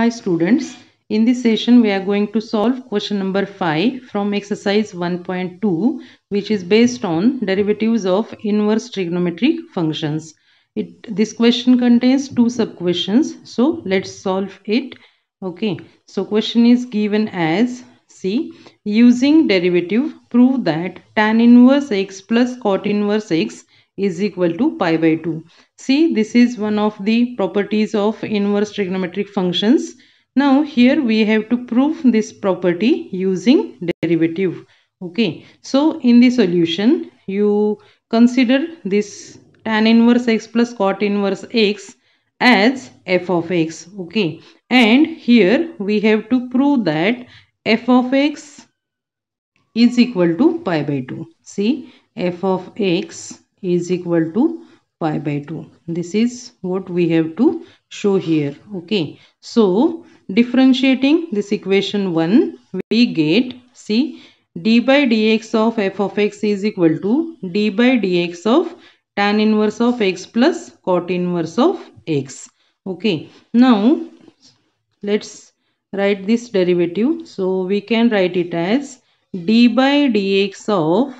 Hi students, in this session we are going to solve question number 5 from exercise 1.2 which is based on derivatives of inverse trigonometric functions. It, this question contains two sub-questions so let's solve it. Okay, so question is given as C. Using derivative prove that tan inverse x plus cot inverse x is equal to pi by 2. See this is one of the properties of inverse trigonometric functions. Now here we have to prove this property using derivative. Okay. So in the solution you consider this tan inverse x plus cot inverse x as f of x. Okay. And here we have to prove that f of x is equal to pi by 2. See f of x is equal to pi by 2 this is what we have to show here okay so differentiating this equation 1 we get see d by dx of f of x is equal to d by dx of tan inverse of x plus cot inverse of x okay now let's write this derivative so we can write it as d by dx of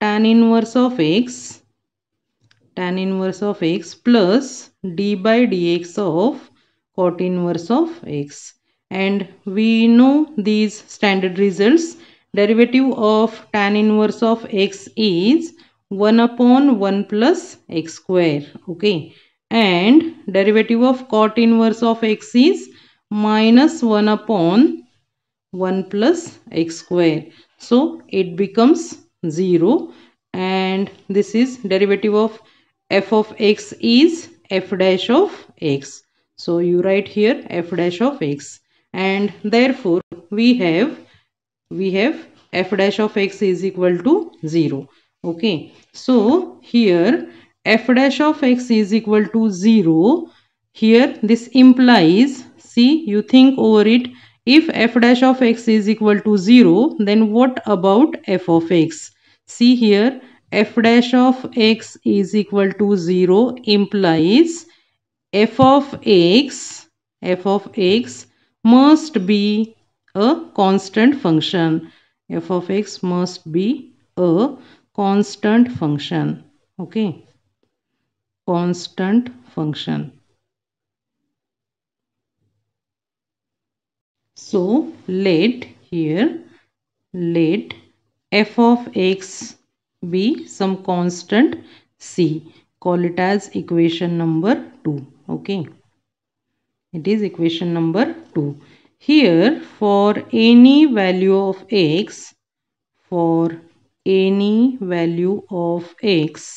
tan inverse of x tan inverse of x plus d by dx of cot inverse of x and we know these standard results derivative of tan inverse of x is 1 upon 1 plus x square okay and derivative of cot inverse of x is minus 1 upon 1 plus x square so it becomes 0 and this is derivative of f of x is f dash of x. So you write here f dash of x and therefore we have we have f dash of x is equal to 0. Okay. So here f dash of x is equal to 0. Here this implies see you think over it if f dash of x is equal to 0 then what about f of x? See here f dash of x is equal to 0 implies f of x f of x must be a constant function f of x must be a constant function okay constant function so let here let f of x be some constant c call it as equation number 2 okay it is equation number 2 here for any value of x for any value of x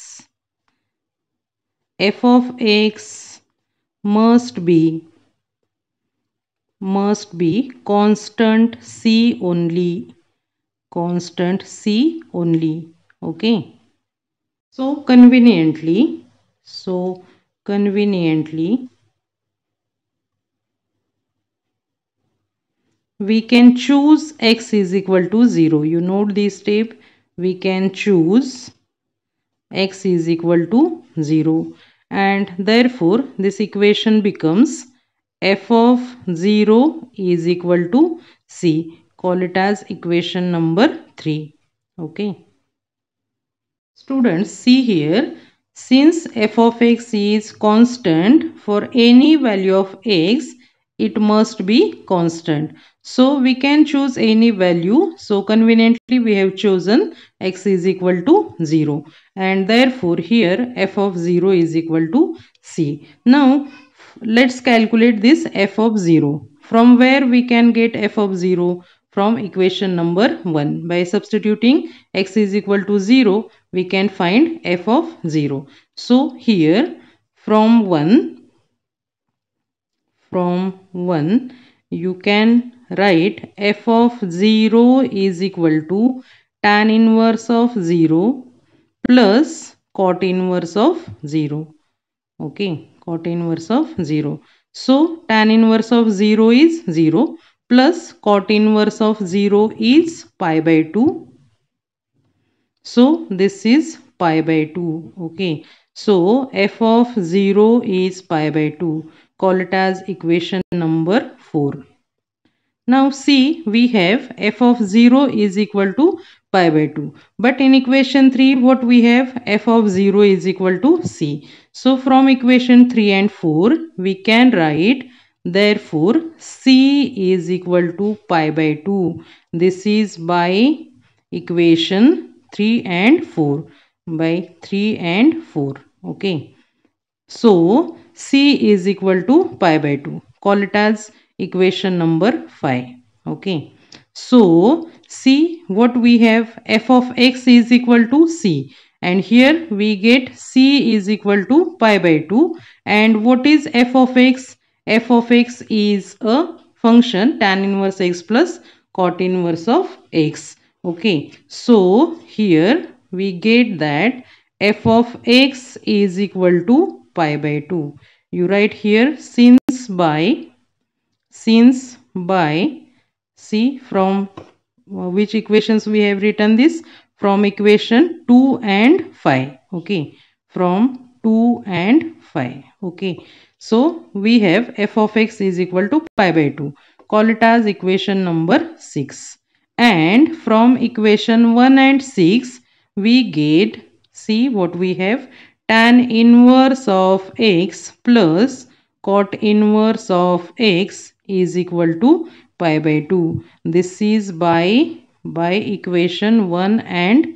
f of x must be must be constant c only constant c only okay so conveniently so conveniently we can choose x is equal to 0 you note this step we can choose x is equal to 0 and therefore this equation becomes f of 0 is equal to c call it as equation number 3 okay Students, see here, since f of x is constant for any value of x, it must be constant. So, we can choose any value. So, conveniently we have chosen x is equal to 0 and therefore here f of 0 is equal to c. Now, let's calculate this f of 0. From where we can get f of 0? from equation number 1. By substituting x is equal to 0, we can find f of 0. So, here from 1, from 1, you can write f of 0 is equal to tan inverse of 0 plus cot inverse of 0. Okay, cot inverse of 0. So, tan inverse of 0 is 0 plus cot inverse of 0 is pi by 2. So this is pi by 2. Okay. So f of 0 is pi by 2. Call it as equation number 4. Now see we have f of 0 is equal to pi by 2. But in equation 3 what we have f of 0 is equal to c. So from equation 3 and 4 we can write Therefore, C is equal to pi by 2. This is by equation 3 and 4. By 3 and 4. Okay. So, C is equal to pi by 2. Call it as equation number 5. Okay. So, C, what we have? f of x is equal to C and here we get c is equal to pi by 2 and what is f of x f of x is a function tan inverse x plus cot inverse of x okay so here we get that f of x is equal to pi by 2 you write here since by since by see from uh, which equations we have written this from equation 2 and 5 okay from 2 and 5 okay so we have f of x is equal to pi by 2 call it as equation number 6 and from equation 1 and 6 we get see what we have tan inverse of x plus cot inverse of x is equal to pi by 2 this is by by equation 1 and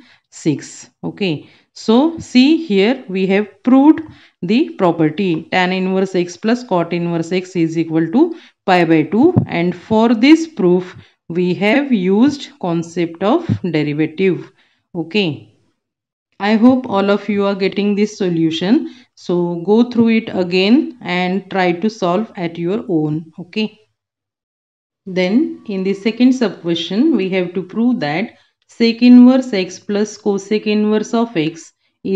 6 okay so see here we have proved the property tan inverse x plus cot inverse x is equal to pi by 2 and for this proof we have used concept of derivative. Okay. I hope all of you are getting this solution. So go through it again and try to solve at your own. Okay. Then in the second sub question we have to prove that sec inverse x plus cosec inverse of x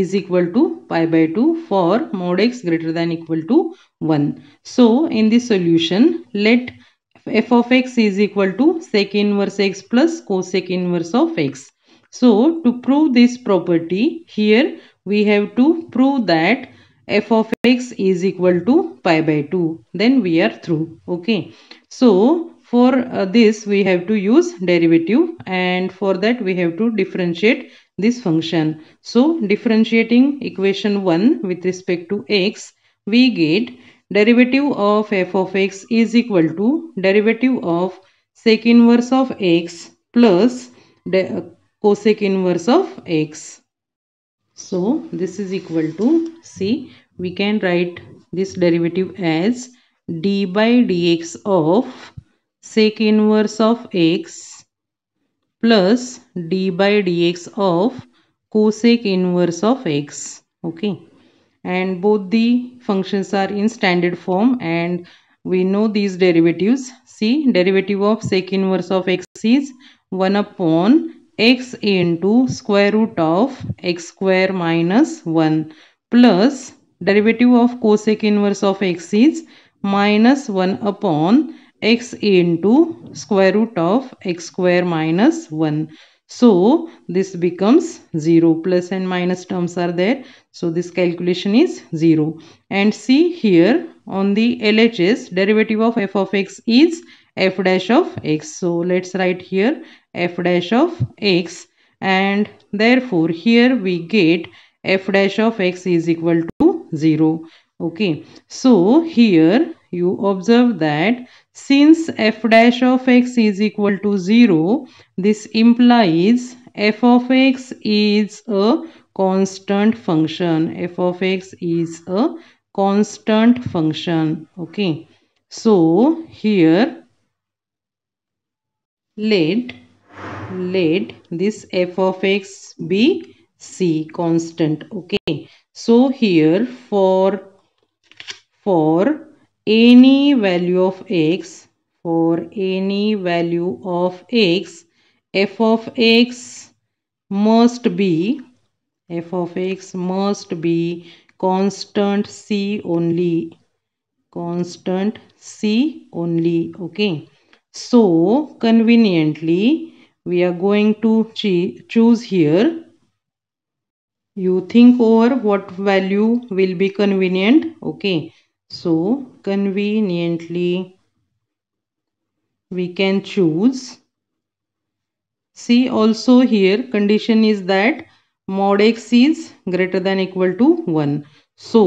is equal to pi by 2 for mod x greater than equal to 1. So, in this solution, let f of x is equal to sec inverse x plus cosec inverse of x. So, to prove this property, here we have to prove that f of x is equal to pi by 2. Then we are through. Okay. So, for uh, this we have to use derivative and for that we have to differentiate this function. So differentiating equation 1 with respect to x we get derivative of f of x is equal to derivative of sec inverse of x plus uh, cosec inverse of x. So this is equal to c we can write this derivative as d by dx of sec inverse of x plus d by dx of cosec inverse of x okay and both the functions are in standard form and we know these derivatives see derivative of sec inverse of x is 1 upon x into square root of x square minus 1 plus derivative of cosec inverse of x is minus 1 upon x into square root of x square minus 1. So, this becomes 0 plus and minus terms are there. So, this calculation is 0. And see here on the LHS derivative of f of x is f dash of x. So, let's write here f dash of x and therefore here we get f dash of x is equal to 0. Okay. So, here you observe that since f dash of x is equal to 0, this implies f of x is a constant function. f of x is a constant function. Okay. So, here let, let this f of x be c constant. Okay. So, here for, for any value of x for any value of x f of x must be f of x must be constant c only constant c only okay so conveniently we are going to choose here you think over what value will be convenient okay so conveniently we can choose. See also here condition is that mod x is greater than equal to 1. So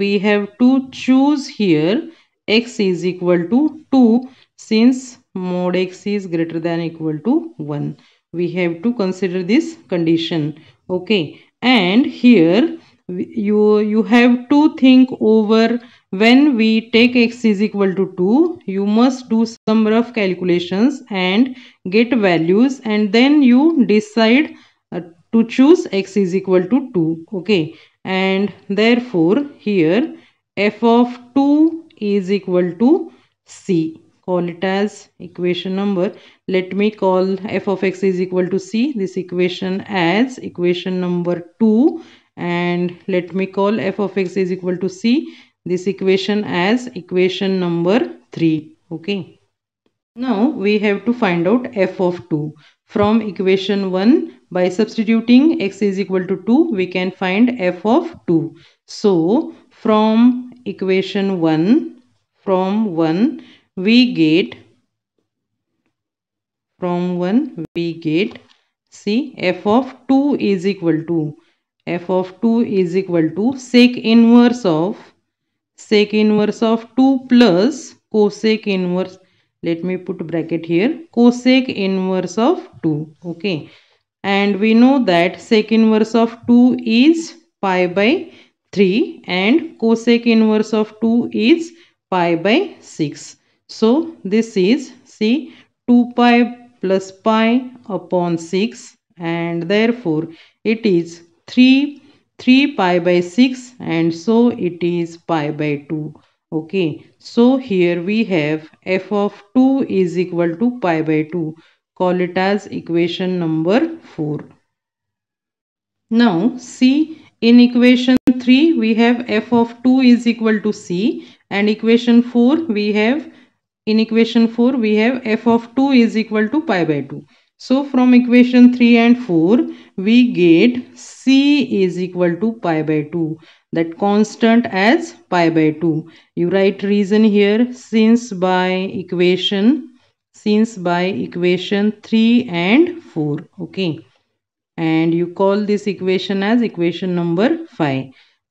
we have to choose here x is equal to 2 since mod x is greater than equal to 1. We have to consider this condition. Okay and here you you have to think over when we take x is equal to 2 you must do some rough calculations and get values and then you decide uh, to choose x is equal to 2 okay and therefore here f of 2 is equal to c call it as equation number let me call f of x is equal to c this equation as equation number 2 and let me call f of x is equal to c this equation as equation number 3 okay now we have to find out f of 2 from equation 1 by substituting x is equal to 2 we can find f of 2 so from equation 1 from 1 we get from 1 we get see f of 2 is equal to f of 2 is equal to sec inverse of sec inverse of 2 plus cosec inverse let me put bracket here cosec inverse of 2 okay and we know that sec inverse of 2 is pi by 3 and cosec inverse of 2 is pi by 6 so this is see 2 pi plus pi upon 6 and therefore it is 3 3 pi by 6 and so it is pi by 2 okay so here we have f of 2 is equal to pi by 2 call it as equation number 4 now see in equation 3 we have f of 2 is equal to c and equation 4 we have in equation 4 we have f of 2 is equal to pi by 2 so from equation 3 and 4 we get C is equal to pi by 2 that constant as pi by 2. You write reason here since by equation since by equation 3 and 4 okay and you call this equation as equation number 5.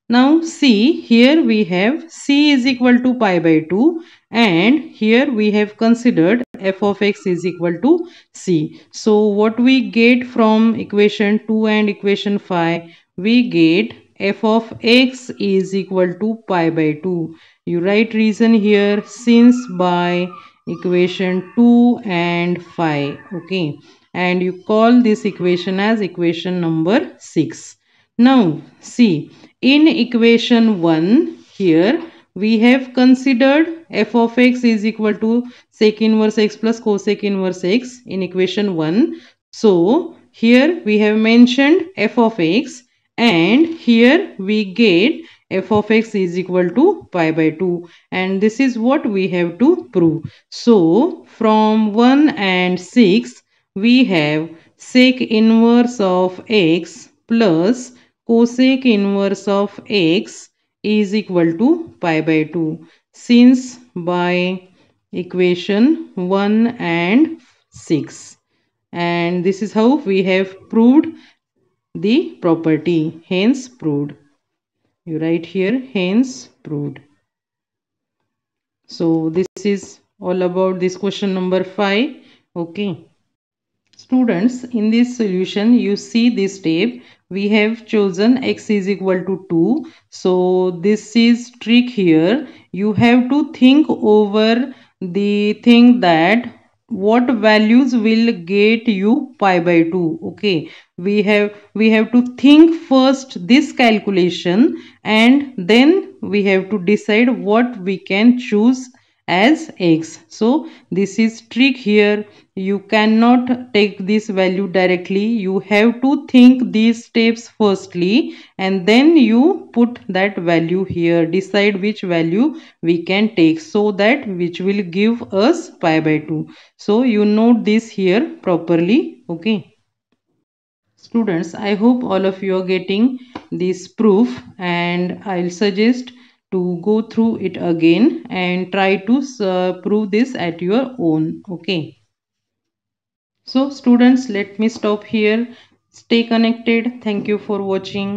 Now see here we have C is equal to pi by 2 and here we have considered f of x is equal to c. So what we get from equation 2 and equation 5, we get f of x is equal to pi by 2. You write reason here since by equation 2 and 5. Okay. And you call this equation as equation number 6. Now see in equation 1 here we have considered f of x is equal to sec inverse x plus cosec inverse x in equation 1. So, here we have mentioned f of x and here we get f of x is equal to pi by 2 and this is what we have to prove. So, from 1 and 6 we have sec inverse of x plus cosec inverse of x is equal to pi by 2 since by equation 1 and 6 and this is how we have proved the property hence proved you write here hence proved so this is all about this question number 5 okay students in this solution you see this step we have chosen x is equal to 2 so this is trick here you have to think over the thing that what values will get you pi by 2 okay we have we have to think first this calculation and then we have to decide what we can choose as x so this is trick here you cannot take this value directly you have to think these steps firstly and then you put that value here decide which value we can take so that which will give us pi by 2 so you note this here properly okay students i hope all of you are getting this proof and i'll suggest to go through it again and try to uh, prove this at your own okay so students let me stop here stay connected thank you for watching